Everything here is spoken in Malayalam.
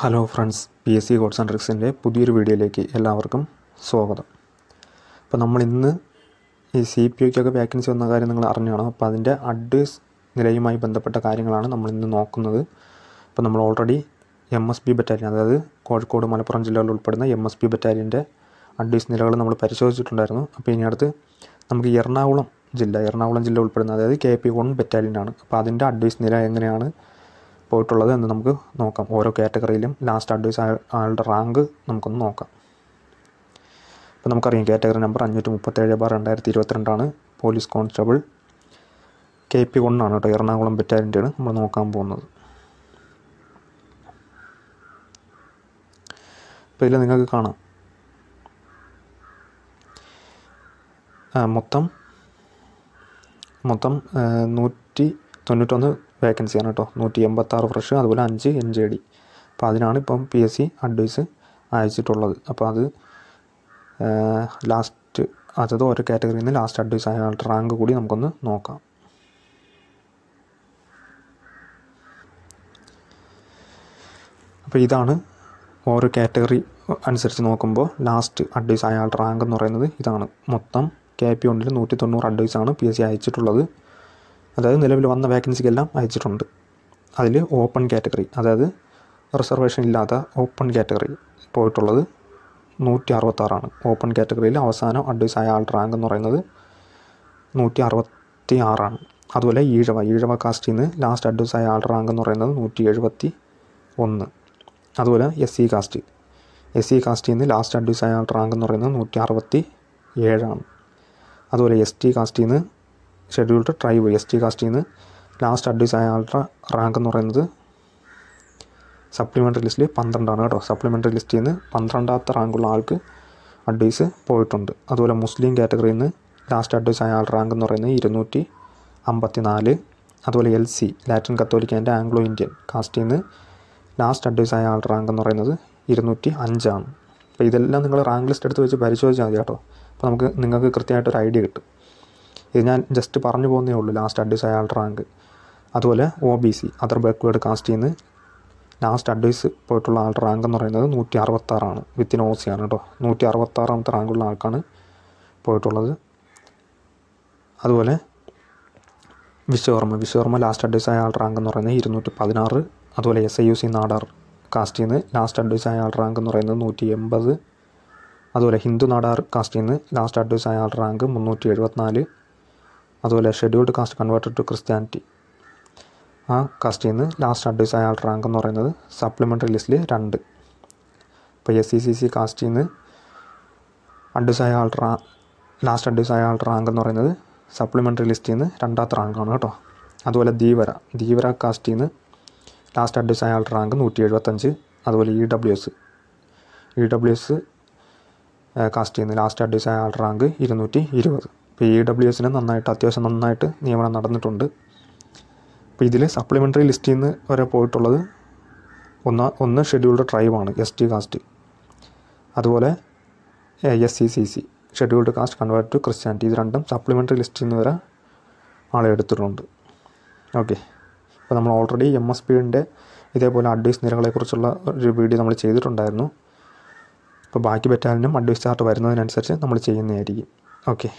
hello friends P S C gods and ട്രിക്സിൻ്റെ പുതിയൊരു വീഡിയോയിലേക്ക് എല്ലാവർക്കും സ്വാഗതം അപ്പോൾ നമ്മൾ ഇന്ന് ഈ സി പി ഒക്കൊക്കെ വേക്കൻസി വന്ന കാര്യം നിങ്ങൾ അറിഞ്ഞാണോ അപ്പോൾ അതിൻ്റെ അഡ്വൈസ് നിലയുമായി ബന്ധപ്പെട്ട കാര്യങ്ങളാണ് നമ്മൾ ഇന്ന് നോക്കുന്നത് അപ്പോൾ നമ്മൾ already M S B battalion അതായത് കോഴിക്കോട് മലപ്പുറം ജില്ലകളിൽ ഉൾപ്പെടുന്ന എം എസ് ബി ബറ്റാലിയൻ്റെ അഡ്വൈസ് നിലകൾ നമ്മൾ പരിശോധിച്ചിട്ടുണ്ടായിരുന്നു അപ്പോൾ ഇനി അടുത്ത് നമുക്ക് എറണാകുളം ജില്ല എറണാകുളം ജില്ല ഉൾപ്പെടുന്ന അതായത് കെ പി വൺ ബറ്റാലിയനാണ് അപ്പോൾ അതിൻ്റെ അഡ്വൈസ് നില എങ്ങനെയാണ് പോയിട്ടുള്ളത് എന്ന് നമുക്ക് നോക്കാം ഓരോ കാറ്റഗറിയിലും ലാസ്റ്റ് അഡ്വൈസ് ആളുടെ റാങ്ക് നമുക്കൊന്ന് നോക്കാം അപ്പോൾ നമുക്കറിയാം കാറ്റഗറി നമ്പർ അഞ്ഞൂറ്റി മുപ്പത്തേഴ് ബാർ രണ്ടായിരത്തി ഇരുപത്തിരണ്ടാണ് പോലീസ് കോൺസ്റ്റബിൾ കെ പി വണ്ണാണ് കേട്ടോ എറണാകുളം ബറ്റാലിൻ്റെയാണ് നമ്മൾ നോക്കാൻ പോകുന്നത് അപ്പോൾ ഇതിൽ നിങ്ങൾക്ക് കാണാം മൊത്തം മൊത്തം നൂറ്റി തൊണ്ണൂറ്റൊന്ന് ആണ് കേട്ടോ നൂറ്റി എൺപത്താറ് ഫ്രഷ് അതുപോലെ അഞ്ച് എൻ ജെ ഡി അപ്പോൾ അതിനാണ് ഇപ്പം പി എസ് സി അഡ്വൈസ് അയച്ചിട്ടുള്ളത് അപ്പോൾ അത് ലാസ്റ്റ് അതത് ഓരോ കാറ്റഗറിയിൽ നിന്ന് ലാസ്റ്റ് അഡ്വൈസ് ആയ ആളുടെ റാങ്ക് കൂടി നമുക്കൊന്ന് നോക്കാം അപ്പോൾ ഇതാണ് ഓരോ കാറ്റഗറി അനുസരിച്ച് നോക്കുമ്പോൾ ലാസ്റ്റ് അഡ്വൈസ് ആയ ആളുടെ റാങ്ക് എന്ന് പറയുന്നത് ഇതാണ് മൊത്തം കെ പി ഒണ്ടിൽ നൂറ്റി തൊണ്ണൂറ് അഡ്വൈസാണ് പി എസ് സി അയച്ചിട്ടുള്ളത് അതായത് നിലവിൽ വന്ന വേക്കൻസിക്കെല്ലാം അയച്ചിട്ടുണ്ട് അതിൽ ഓപ്പൺ കാറ്റഗറി അതായത് റിസർവേഷൻ ഇല്ലാത്ത ഓപ്പൺ കാറ്റഗറി പോയിട്ടുള്ളത് നൂറ്റി അറുപത്താറാണ് ഓപ്പൺ കാറ്റഗറിയിൽ അവസാനം അഡ്വൈസ് ആയ ആൾ റാങ്ക് എന്ന് പറയുന്നത് നൂറ്റി അറുപത്തി ആറാണ് അതുപോലെ ഈഴവ ഈഴവ കാസ്റ്റിൽ നിന്ന് ലാസ്റ്റ് അഡ്വൈസ് ആയ ആൾ റാങ്ക് എന്ന് പറയുന്നത് നൂറ്റി എഴുപത്തി ഒന്ന് അതുപോലെ S C caste S C കാസ്റ്റിൽ നിന്ന് ലാസ്റ്റ് അഡ്വൈസ് ആയ ആൾ റാങ്ക് എന്ന് പറയുന്നത് നൂറ്റി അറുപത്തി ഏഴാണ് അതുപോലെ എസ് ടി കാസ്റ്റിൽ നിന്ന് ഷെഡ്യൂൾഡ് ട്രൈബ് എസ് ടി കാസ്റ്റിൽ നിന്ന് ലാസ്റ്റ് അഡ്വൈസ് ആയ റാങ്ക് എന്ന് പറയുന്നത് സപ്ലിമെൻ്ററി ലിസ്റ്റിൽ പന്ത്രണ്ടാണ് കേട്ടോ സപ്ലിമെൻ്ററി ലിസ്റ്റിൽ നിന്ന് പന്ത്രണ്ടാമത്തെ റാങ്കുള്ള ആൾക്ക് അഡ്വൈസ് പോയിട്ടുണ്ട് അതുപോലെ മുസ്ലിം കാറ്റഗറിയിൽ നിന്ന് ലാസ്റ്റ് അഡ്വൈസ് ആയ റാങ്ക് എന്ന് പറയുന്നത് ഇരുന്നൂറ്റി അമ്പത്തി നാല് അതുപോലെ എൽ സി ലാറ്റിൻ കത്തോലിക്ക ആൻഡ് ആംഗ്ലോ ഇന്ത്യൻ കാസ്റ്റിൽ നിന്ന് ലാസ്റ്റ് അഡ്വൈസ് ആയ റാങ്ക് എന്ന് പറയുന്നത് ഇരുന്നൂറ്റി അഞ്ചാണ് അപ്പോൾ ഇതെല്ലാം നിങ്ങൾ റാങ്ക് ലിസ്റ്റ് എടുത്ത് വെച്ച് പരിശോധിച്ചാൽ മതി കേട്ടോ അപ്പോൾ നമുക്ക് നിങ്ങൾക്ക് കൃത്യമായിട്ടൊരു ഐഡിയ കിട്ടും ഇത് ഞാൻ ജസ്റ്റ് പറഞ്ഞു പോകുന്നേ ഉള്ളൂ ലാസ്റ്റ് അഡ്വൈസ് അയാൾ റാങ്ക് അതുപോലെ O B C other backward കാസ്റ്റിൽ നിന്ന് ലാസ്റ്റ് അഡ്വൈസ് പോയിട്ടുള്ള ആൾ റാങ്ക് എന്ന് പറയുന്നത് നൂറ്റി അറുപത്താറാണ് വിത്തിൻ ഒ സി ആണ് കേട്ടോ നൂറ്റി അറുപത്താറാമത്തെ റാങ്കുള്ള ആൾക്കാണ് പോയിട്ടുള്ളത് അതുപോലെ വിശ്വകർമ്മ വിശ്വകർമ്മ ലാസ്റ്റ് അഡ്വൈസ് ആയ ആളുടെ റാങ്ക് എന്ന് പറയുന്നത് ഇരുന്നൂറ്റി പതിനാറ് അതുപോലെ S I U C Nadar കാസ്റ്റിൽ നിന്ന് ലാസ്റ്റ് അഡ്വൈസ് ആയ ആളുടെ റാങ്ക് എന്ന് പറയുന്നത് നൂറ്റി എൺപത് അതുപോലെ ഹിന്ദു നാടാർ കാസ്റ്റിൽ നിന്ന് ലാസ്റ്റ് അഡ്വൈസ് ആയ ആളുടെ റാങ്ക് മുന്നൂറ്റി എഴുപത്തിനാല് അതുപോലെ scheduled caste converted to Christianity ആ കാസ്റ്റിൽ നിന്ന് ലാസ്റ്റ് അഡ്വൈസ് അയാളുടെ റാങ്ക് എന്ന് പറയുന്നത് സപ്ലിമെൻ്ററി ലിസ്റ്റിൽ രണ്ട് ഇപ്പോൾ എസ് സി സി സി കാസ്റ്റിൽ നിന്ന് അഡ്വൈസ് അയാളുടെ റാ ലാസ്റ്റ് അഡ്വൈസ് അയാളുടെ റാങ്ക് എന്ന് പറയുന്നത് സപ്ലിമെൻ്ററി ലിസ്റ്റിൽ നിന്ന് രണ്ടാമത്തെ റാങ്കാണ് കേട്ടോ അതുപോലെ ധീവര ധീവര കാസ്റ്റിൽ നിന്ന് ലാസ്റ്റ് അഡ്വൈസ് അയാളുടെ റാങ്ക് നൂറ്റി എഴുപത്തഞ്ച് അതുപോലെ E e W S E e W S caste ചെയ്യുന്ന ലാസ്റ്റ് അഡ്വൈസ് ആയ റാങ്ക് ഇരുന്നൂറ്റി ഇരുപത് ഇപ്പോൾ ഇ ഡബ്ല്യു എസിന് നന്നായിട്ട് അത്യാവശ്യം നന്നായിട്ട് നിയമനം നടന്നിട്ടുണ്ട് അപ്പോൾ ഇതിൽ സപ്ലിമെൻ്ററി ലിസ്റ്റിൽ നിന്ന് വരെ പോയിട്ടുള്ളത് ഒന്ന് ഒന്ന് ഷെഡ്യൂൾഡ് ട്രൈബാണ് എസ് ടി കാസ്റ്റ് അതുപോലെ S C C C scheduled caste convert to Christianity ഇത് രണ്ടും സപ്ലിമെൻ്ററി ലിസ്റ്റിൽ നിന്ന് വരെ ആളെ എടുത്തിട്ടുണ്ട് ഓക്കെ അപ്പോൾ നമ്മൾ ഓൾറെഡി എം എസ് പിൻ്റെ ഇതേപോലെ അഡ്വൈസ് നിരകളെക്കുറിച്ചുള്ള ഒരു വീഡിയോ നമ്മൾ ചെയ്തിട്ടുണ്ടായിരുന്നു അപ്പോൾ ബാക്കി ബറ്റാലിനും അഡ്വൈസ് ചാർട്ട് വരുന്നതിനനുസരിച്ച് നമ്മൾ ചെയ്യുന്നതായിരിക്കും ഓക്കെ